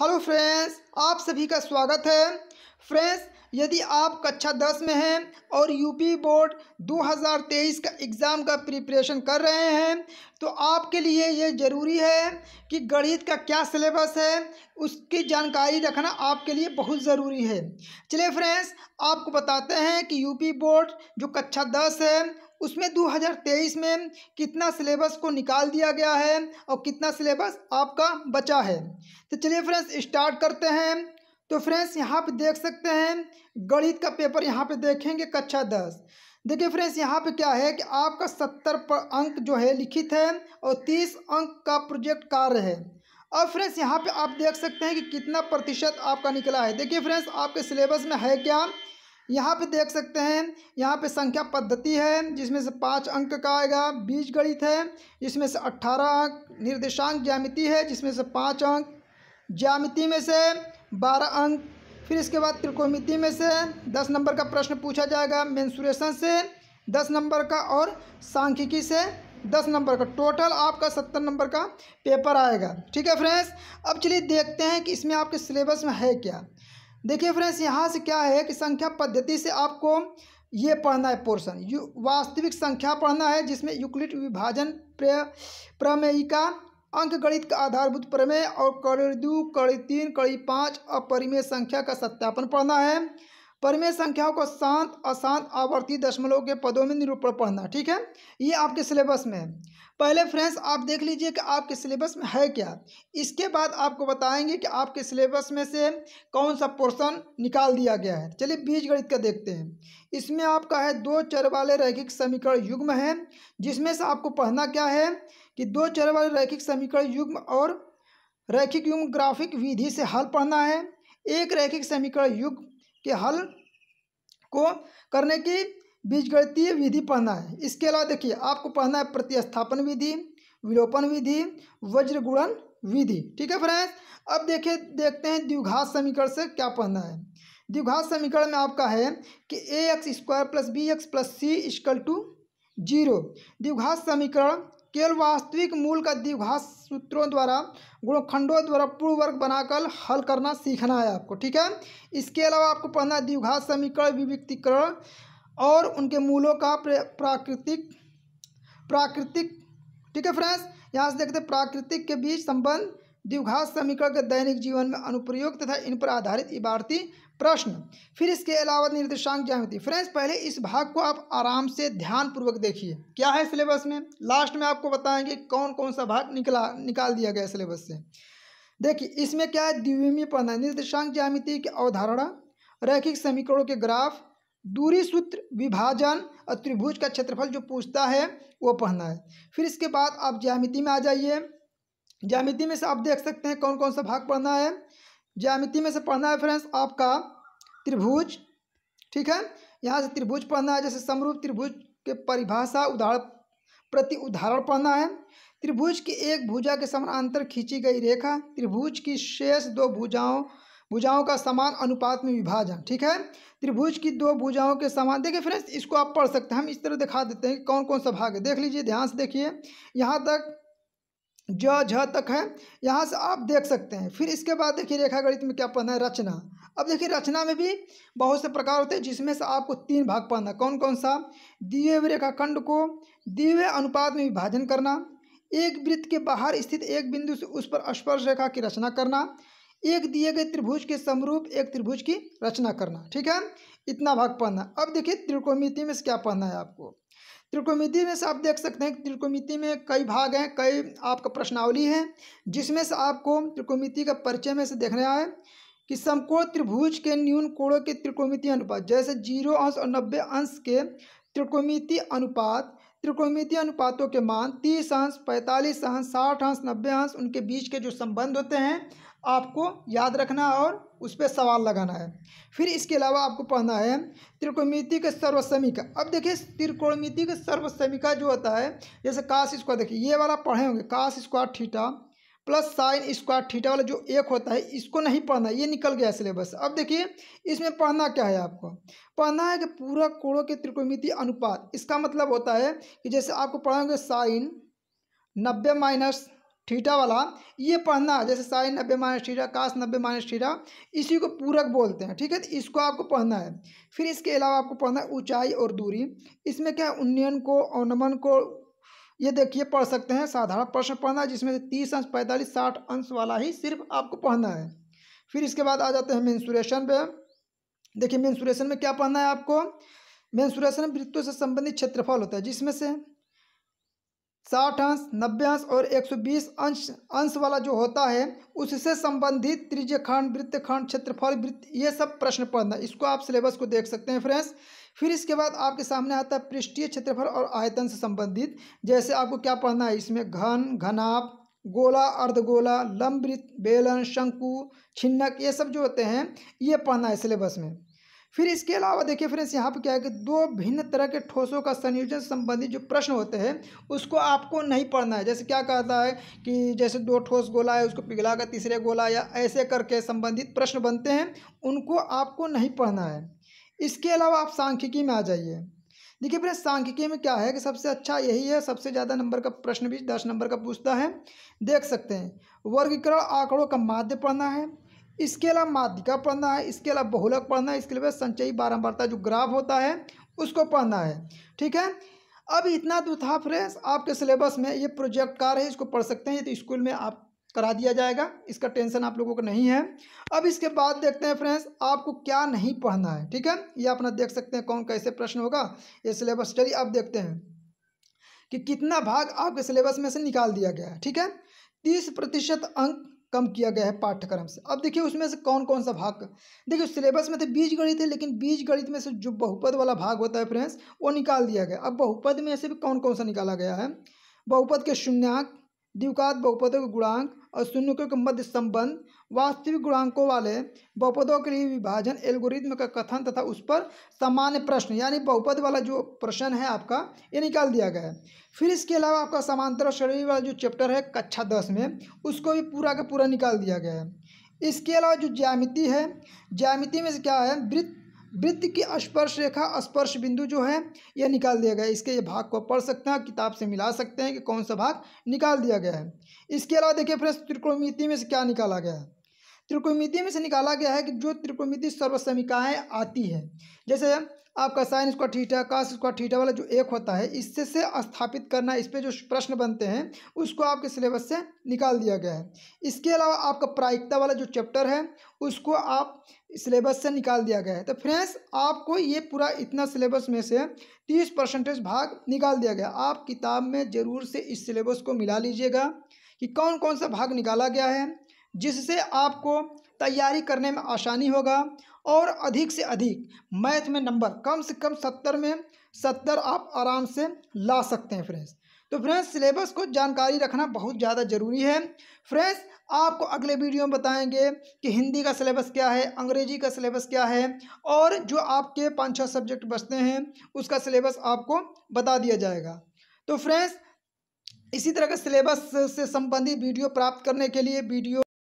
hello friends आप सभी का स्वागत है फ्रेंड्स यदि आप कक्षा दस में हैं और यूपी बोर्ड 2023 का एग्ज़ाम का प्रिपरेशन कर रहे हैं तो आपके लिए ये ज़रूरी है कि गणित का क्या सिलेबस है उसकी जानकारी रखना आपके लिए बहुत ज़रूरी है चलिए फ्रेंड्स आपको बताते हैं कि यूपी बोर्ड जो कक्षा दस है उसमें 2023 में कितना सिलेबस को निकाल दिया गया है और कितना सिलेबस आपका बचा है तो चलिए फ्रेंड्स स्टार्ट करते हैं तो फ्रेंड्स यहाँ पे देख सकते हैं गणित का पेपर यहाँ पे देखेंगे कक्षा दस देखिए फ्रेंड्स यहाँ पे क्या है कि आपका सत्तर पर अंक जो है लिखित है और तीस अंक का प्रोजेक्ट कार्य है अब फ्रेंड्स यहाँ पे आप देख सकते हैं कि कितना प्रतिशत आपका निकला है देखिए फ्रेंड्स आपके सिलेबस में है क्या यहाँ पे देख सकते हैं यहाँ पे संख्या पद्धति है जिसमें से पाँच अंक का आएगा बीज गणित है जिसमें से अट्ठारह अंक निर्देशांक ज्यामिति है जिसमें से पाँच अंक ज्यामिति में से बारह अंक फिर इसके बाद त्रिकोणमिति में से दस नंबर का प्रश्न पूछा जाएगा मेन्सुरेशन से दस नंबर का और सांख्यिकी से दस नंबर का टोटल आपका सत्तर नंबर का पेपर आएगा ठीक है फ्रेंड्स अब चलिए देखते हैं कि इसमें आपके सिलेबस में है क्या देखिए फ्रेंड्स यहाँ से क्या है कि संख्या पद्धति से आपको ये पढ़ना है पोर्शन यु वास्तविक संख्या पढ़ना है जिसमें यूक्लिड विभाजन प्रमेयिका अंक गणित का आधारभूत प्रमेय और कड़ी दो कड़ी तीन कड़ी पाँच अपरिमेय संख्या का सत्यापन पढ़ना है परिमेय संख्याओं को शांत अशांत आवर्ती दशमलव के पदों में निरूपण पढ़ना ठीक है ये आपके सिलेबस में है पहले फ्रेंड्स आप देख लीजिए कि आपके सिलेबस में है क्या इसके बाद आपको बताएंगे कि आपके सिलेबस में से कौन सा पोर्शन निकाल दिया गया है चलिए बीज गणित का देखते हैं इसमें आपका है दो चर वाले रैखिक समीकरण युग्म है जिसमें से आपको पढ़ना क्या है कि दो चर वाले रैखिक समीकरण युग्म और रैखिक युग्म ग्राफिक विधि से हल पढ़ना है एक रैखिक समीकरण युग के हल को करने की बीजगणितीय विधि पढ़ना है इसके अलावा देखिए आपको पढ़ना है प्रतिस्थापन विधि विलोपन विधि वज्रगुणन विधि ठीक है फ्रेंड्स अब देखिए देखते हैं द्विघात समीकरण से क्या पढ़ना है द्विघात समीकरण में आपका है कि a x square plus b x plus c equal to zero द्विघात समीकरण केवल वास्तविक मूल का द्विघात सूत्रों द्वारा गुणखंडों द्वारा पूर्व वर्ग बनाकर हल करना सीखना है आपको ठीक है इसके अलावा आपको पढ़ना है द्विघात समीकरण विविक्तिकरण और उनके मूलों का प्राकृतिक प्राकृतिक ठीक है फ्रेंड्स यहाँ से देखते हैं प्राकृतिक के बीच संबंध द्विघात समीकरण के दैनिक जीवन में अनुप्रयोग तथा इन पर आधारित इबारती प्रश्न फिर इसके अलावा निर्देशांक ज्यामिति फ्रेंड्स पहले इस भाग को आप आराम से ध्यानपूर्वक देखिए क्या है सिलेबस में लास्ट में आपको बताएंगे कौन कौन सा भाग निकला निकाल दिया गया सिलेबस से देखिए इसमें क्या है द्विमी पढ़ना निर्देशांक ज्यामिति की अवधारणा रैखिक समीकरणों के ग्राफ दूरी सूत्र विभाजन और त्रिभुज का क्षेत्रफल जो पूछता है वो पढ़ना है फिर इसके बाद आप ज्यामिति में आ जाइए ज्यामिति में से आप देख सकते हैं कौन कौन सा भाग पढ़ना है ज्यामिति में से पढ़ना है फ्रेंड्स आपका त्रिभुज ठीक है यहाँ से त्रिभुज पढ़ना है जैसे समरूप त्रिभुज के परिभाषा उदाहरण प्रति उदाहरण पढ़ना है त्रिभुज की एक भुजा के समानांतर खींची गई रेखा त्रिभुज की शेष दो भुजाओं भुजाओं का समान अनुपात में विभाजन ठीक है त्रिभुज की दो भुजाओं के समान देखिए फ्रेंड्स इसको आप पढ़ सकते हैं हम इस तरह दिखा देते हैं कौन कौन सा भाग है देख लीजिए ध्यान से देखिए यहाँ तक ज झ तक है यहाँ से आप देख सकते हैं फिर इसके बाद देखिए रेखा गणित में क्या पढ़ना है रचना अब देखिए रचना में भी बहुत से प्रकार होते हैं जिसमें से आपको तीन भाग पढ़ना है कौन कौन सा दिए हुए रेखाखंड को दिए अनुपात में विभाजन करना एक वृत्त के बाहर स्थित एक बिंदु से उस पर स्पर्श रेखा की रचना करना एक दिए गए त्रिभुज के समरूप एक त्रिभुज की रचना करना ठीक है इतना भाग पढ़ना अब देखिए त्रिकोमिति में से क्या पढ़ना है आपको त्रिकोमिति में से आप देख सकते हैं कि त्रिकोमिति में कई भाग हैं कई आपका प्रश्नावली है जिसमें से आपको त्रिकोमिति का परिचय में से देखना है कि समको त्रिभुज के न्यून कोणों के त्रिकोमिति अनुपात जैसे जीरो अंश और नब्बे अंश के त्रिकोमिति अनुपात त्रिकोमिति अनुपातों के मान तीस अंश पैंतालीस अंश साठ अंश नब्बे अंश उनके बीच के जो संबंध होते हैं आपको याद रखना और उस पर सवाल लगाना है फिर इसके अलावा आपको पढ़ना है त्रिकोणमिति के सर्वसमिका अब देखिए त्रिकोणमिति के सर्वसमिका जो होता है जैसे काश स्क्वायर देखिए ये वाला पढ़े होंगे cos square theta plus sine square theta वाला जो एक होता है इसको नहीं पढ़ना ये निकल गया सिलेबस अब देखिए इसमें पढ़ना क्या है आपको पढ़ना है कि पूरा कोड़ों के त्रिकोणमिति अनुपात इसका मतलब होता है कि जैसे आपको पढ़ाएंगे साइन नब्बे माइनस थीटा वाला ये पढ़ना जैसे साइन नब्बे माइनस थीटा काश नब्बे माइनस थीटा इसी को पूरक बोलते हैं ठीक है तो इसको आपको पढ़ना है फिर इसके अलावा आपको पढ़ना है ऊंचाई और दूरी इसमें क्या है उन्नयन को अवनमन को ये देखिए पढ़ सकते हैं साधारण प्रश्न पढ़ना है जिसमें से तीस अंश पैंतालीस साठ अंश वाला ही सिर्फ आपको पढ़ना है फिर इसके बाद आ जाते हैं मेन्सुरेशन पे देखिए मेन्सुरेशन में क्या पढ़ना है आपको मेन्सुरेशन वृत्तों से संबंधित क्षेत्रफल होता है जिसमें से साठ अंश नब्बे अंश और एक सौ बीस अंश अंश वाला जो होता है उससे संबंधित त्रिज्य खंड वृत्त खंड क्षेत्रफल वृत्त ये सब प्रश्न पढ़ना इसको आप सिलेबस को देख सकते हैं फ्रेंड्स फिर इसके बाद आपके सामने आता है पृष्ठीय क्षेत्रफल और आयतन से संबंधित जैसे आपको क्या पढ़ना है इसमें घन घनाप गोला अर्धगोला लंबवृत्त बेलन शंकु छिन्नक ये सब जो होते हैं ये पढ़ना है सिलेबस में फिर इसके अलावा देखिए फ्रेंड्स यहाँ पर क्या है कि दो भिन्न तरह के ठोसों का संयोजन संबंधी जो प्रश्न होते हैं उसको आपको नहीं पढ़ना है जैसे क्या कहता है कि जैसे दो ठोस गोला है उसको पिघला कर तीसरे गोला या ऐसे करके संबंधित प्रश्न बनते हैं उनको आपको नहीं पढ़ना है इसके अलावा आप सांख्यिकी में आ जाइए देखिए फ्रेंड्स सांख्यिकी में क्या है कि सबसे अच्छा यही है सबसे ज़्यादा नंबर का प्रश्न भी दस नंबर का पूछता है देख सकते हैं वर्गीकरण आंकड़ों का माध्य पढ़ना है इसके अलावा माध्यिका पढ़ना है इसके अलावा बहुलक पढ़ना है इसके अलावा संचयी बारंबारता जो ग्राफ होता है उसको पढ़ना है ठीक है अब इतना तो था फ्रेंड्स आपके सिलेबस में ये प्रोजेक्ट कार है इसको पढ़ सकते हैं तो स्कूल में आप करा दिया जाएगा इसका टेंशन आप लोगों को नहीं है अब इसके बाद देखते हैं फ्रेंड्स आपको क्या नहीं पढ़ना है ठीक है ये अपना देख सकते हैं कौन कैसे प्रश्न होगा ये सिलेबस स्टडी आप देखते हैं कि कितना भाग आपके सिलेबस में से निकाल दिया गया है ठीक है तीस प्रतिशत अंक कम किया गया है पाठ्यक्रम से अब देखिए उसमें से कौन कौन सा भाग देखिए सिलेबस में तो बीज गणित है लेकिन बीज गणित में से जो बहुपद वाला भाग होता है फ्रेंड्स वो निकाल दिया गया अब बहुपद में से भी कौन कौन सा निकाला गया है बहुपद के शून्यक द्विघात बहुपदों के गुणांक और शून्यकों के मध्य संबंध वास्तविक गुणांकों वाले बहुपदों के लिए विभाजन एल्गोरिथम का कथन तथा उस पर सामान्य प्रश्न यानी बहुपद वाला जो प्रश्न है आपका ये निकाल दिया गया है फिर इसके अलावा आपका समांतर श्रेणी वाला जो चैप्टर है कक्षा दस में उसको भी पूरा का पूरा निकाल दिया गया है इसके अलावा जो ज्यामिति है ज्यामिति में क्या है वृत्त वृत्त की स्पर्श रेखा स्पर्श बिंदु जो है यह निकाल दिया गया है इसके ये भाग को पढ़ सकते हैं किताब से मिला सकते हैं कि कौन सा भाग निकाल दिया गया है इसके अलावा देखिए फ्रेंड्स त्रिकोणमिति में से क्या निकाला गया है त्रिकोमिति में से निकाला गया है कि जो त्रिकोमिति सर्वसमिकाएँ आती है जैसे आपका sine square theta cos square theta वाला जो एक होता है इससे से स्थापित करना इस पर जो प्रश्न बनते हैं उसको आपके सिलेबस से निकाल दिया गया है इसके अलावा आपका प्रायिकता वाला जो चैप्टर है उसको आप सिलेबस से निकाल दिया गया है तो फ्रेंड्स आपको ये पूरा इतना सिलेबस में से तीस परसेंटेज भाग निकाल दिया गया आप किताब में ज़रूर से इस सिलेबस को मिला लीजिएगा कि कौन कौन सा भाग निकाला गया है जिससे आपको तैयारी करने में आसानी होगा और अधिक से अधिक मैथ में नंबर कम से कम सत्तर में सत्तर आप आराम से ला सकते हैं फ्रेंड्स तो फ्रेंड्स सिलेबस को जानकारी रखना बहुत ज़्यादा ज़रूरी है फ्रेंड्स आपको अगले वीडियो में बताएंगे कि हिंदी का सिलेबस क्या है अंग्रेजी का सिलेबस क्या है और जो आपके पाँच छः सब्जेक्ट बचते हैं उसका सिलेबस आपको बता दिया जाएगा तो फ्रेंड्स इसी तरह का सिलेबस से संबंधित वीडियो प्राप्त करने के लिए वीडियो